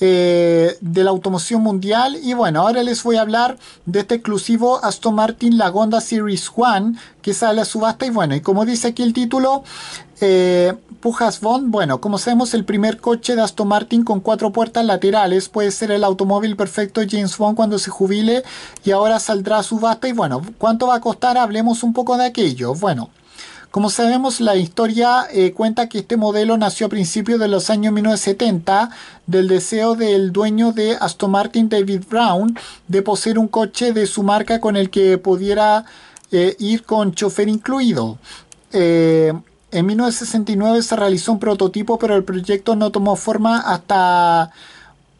eh, de la automoción mundial. Y bueno, ahora les voy a hablar de este exclusivo Aston Martin Lagonda Series 1 que sale a subasta. Y bueno, y como dice aquí el título, eh, Pujas Bond, bueno, como sabemos, el primer coche de Aston Martin con cuatro puertas laterales puede ser el automóvil perfecto James Bond cuando se jubile y ahora saldrá a subasta. Y bueno, ¿cuánto va a costar? Hablemos un poco de aquello. Bueno, como sabemos, la historia eh, cuenta que este modelo nació a principios de los años 1970 del deseo del dueño de Aston Martin, David Brown, de poseer un coche de su marca con el que pudiera eh, ir con chofer incluido. Eh, en 1969 se realizó un prototipo, pero el proyecto no tomó forma hasta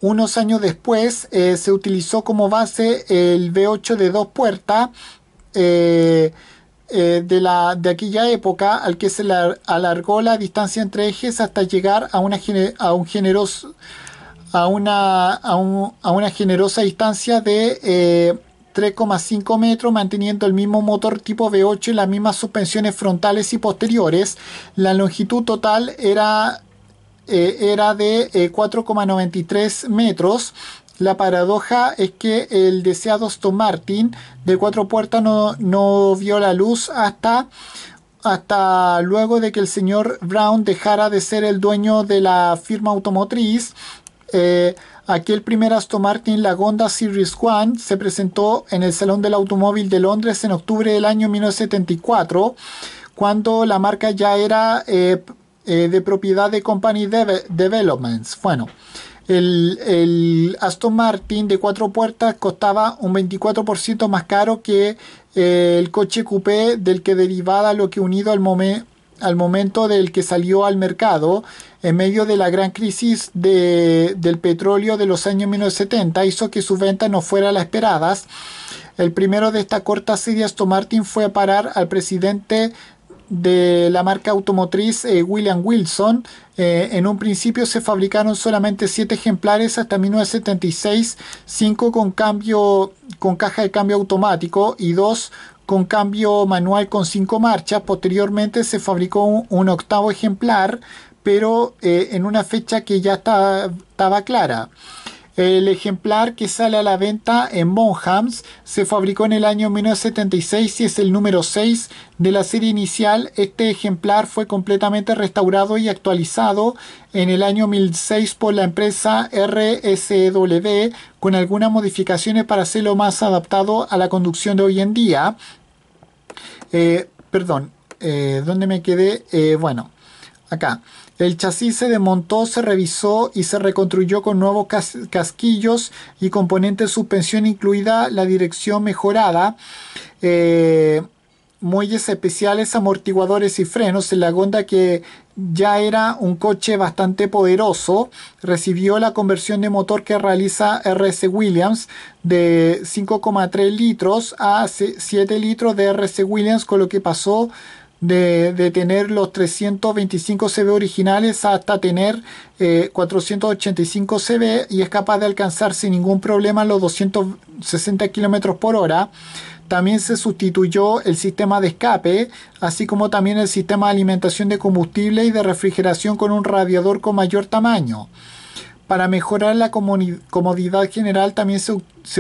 unos años después. se utilizó como base el V8 de dos puertas. Eh, de, aquella época al que se alargó la distancia entre ejes hasta llegar a una, a un a, una, a, una generosa distancia de 3,5 eh, metros manteniendo el mismo motor tipo V8 y las mismas suspensiones frontales y posteriores. La longitud total era, eh, era de 4,93 metros la paradoja es que el deseado Aston Martin de cuatro puertas no, no vio la luz hasta hasta luego de que el señor Brown dejara de ser el dueño de la firma automotriz. Eh, Aquel primer Aston Martin, la Honda Series 1, se presentó en el Salón del Automóvil de Londres en octubre del año 1974, cuando la marca ya era eh, eh, de propiedad de Company Developments. Bueno, el, Aston Martin de cuatro puertas costaba un 24% más caro que eh, el coche coupé del que derivaba lo que unido al, momento del que salió al mercado en medio de la gran crisis del petróleo de los años 1970 hizo que sus ventas no fueran las esperadas. El primero de esta corta serie Aston Martin fue a parar al presidente de la marca automotriz eh, William Wilson. Eh, en un principio se fabricaron solamente 7 ejemplares hasta 1976, 5 con cambio con caja de cambio automático y 2 con cambio manual con 5 marchas. Posteriormente se fabricó un, octavo ejemplar, pero eh, en una fecha que ya estaba clara. El ejemplar que sale a la venta en Bonhams se fabricó en el año 1976 y es el número 6 de la serie inicial. Este ejemplar fue completamente restaurado y actualizado en el año 2006 por la empresa RSW e con algunas modificaciones para hacerlo más adaptado a la conducción de hoy en día. Eh, perdón, eh, ¿dónde me quedé? Eh, bueno, acá. El chasis se desmontó, se revisó y se reconstruyó con nuevos casquillos y componentes de suspensión incluida la dirección mejorada. Eh, muelles especiales, amortiguadores y frenos. La Honda que ya era un coche bastante poderoso, recibió la conversión de motor que realiza RC Williams de 5,3 litros a 7 litros de RC Williams, con lo que pasó de, tener los 325 CB originales hasta tener 485 eh, CB y es capaz de alcanzar sin ningún problema los 260 km por hora. También se sustituyó el sistema de escape, así como también el sistema de alimentación de combustible y de refrigeración con un radiador con mayor tamaño. Para mejorar la comodidad general también se,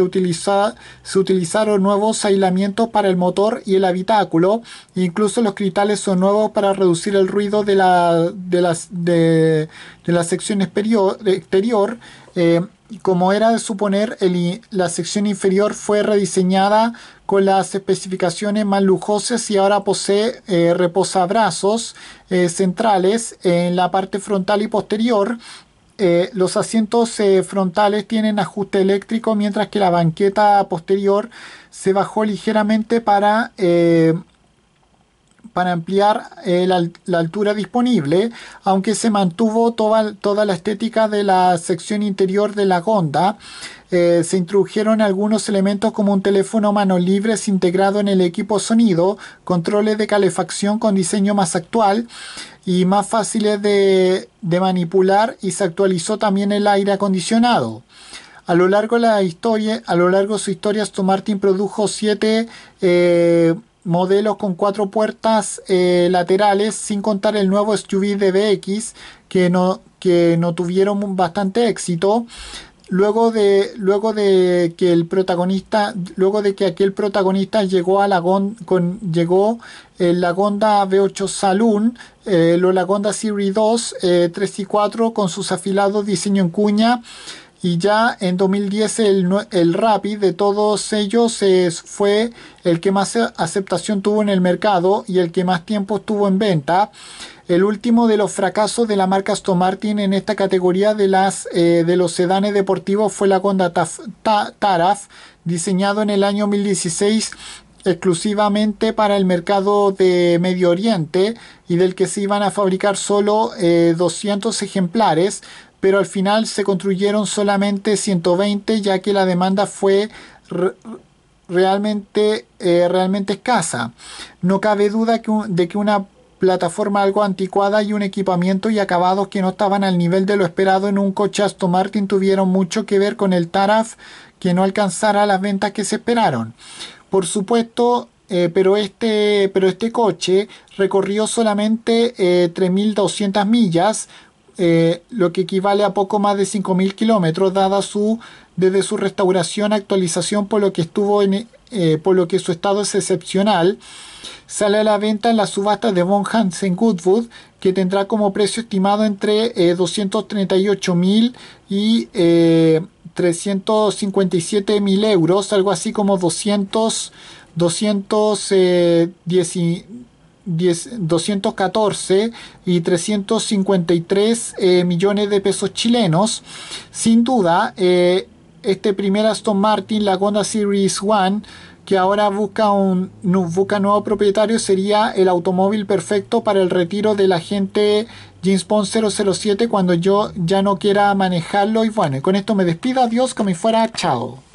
utiliza, se, utilizaron nuevos aislamientos para el motor y el habitáculo. Incluso los cristales son nuevos para reducir el ruido de la, de las, de, la sección exterior. Eh, como era de suponer, la sección inferior fue rediseñada con las especificaciones más lujosas y ahora posee eh, reposabrazos eh, centrales en la parte frontal y posterior eh, los asientos eh, frontales tienen ajuste eléctrico, mientras que la banqueta posterior se bajó ligeramente para, eh, para ampliar la, altura disponible, aunque se mantuvo toda, toda la estética de la sección interior de la gonda. Eh, se introdujeron algunos elementos como un teléfono mano libre integrado en el equipo sonido, controles de calefacción con diseño más actual y más fáciles de, manipular y se actualizó también el aire acondicionado. A lo largo de, la historia, a lo largo de su historia, Aston Martin produjo siete eh, modelos con cuatro puertas eh, laterales, sin contar el nuevo SUV DBX, que no, que no tuvieron bastante éxito luego de luego de que el protagonista luego de que aquel protagonista llegó a la con, llegó el lagonda Gonda V8 Saloon eh, la Gonda eh, Series 2 3 eh, y 4 con sus afilados diseño en cuña y ya en 2010 el, el Rapid de todos ellos es eh, fue el que más aceptación tuvo en el mercado y el que más tiempo estuvo en venta el último de los fracasos de la marca Aston Martin en esta categoría de, las, eh, de los sedanes deportivos fue la Honda Taraf, diseñado en el año 2016 exclusivamente para el mercado de Medio Oriente y del que se iban a fabricar solo 200 eh, ejemplares, pero al final se construyeron solamente 120 ya que la demanda fue realmente, eh, realmente escasa. No cabe duda de que una plataforma algo anticuada y un equipamiento y acabados que no estaban al nivel de lo esperado en un coche Aston Martin tuvieron mucho que ver con el Taraf que no alcanzara las ventas que se esperaron. Por supuesto, eh, pero, este, pero este coche recorrió solamente 3.200 eh, millas, eh, lo que equivale a poco más de 5.000 kilómetros, dada su, desde su restauración, actualización, por lo que estuvo en, eh, por lo que su estado es excepcional, sale a la venta en la subasta de Von Hansen en Goodwood, que tendrá como precio estimado entre 238 eh, mil y 357 eh, mil euros, algo así como 200, 214 y 353 millones de pesos chilenos. Sin duda, este primer Aston Martin, la Honda Series 1, que ahora busca un busca nuevo propietario, sería el automóvil perfecto para el retiro de la gente James Bond 007 cuando yo ya no quiera manejarlo. Y bueno, con esto me despido, adiós, como fuera, chao.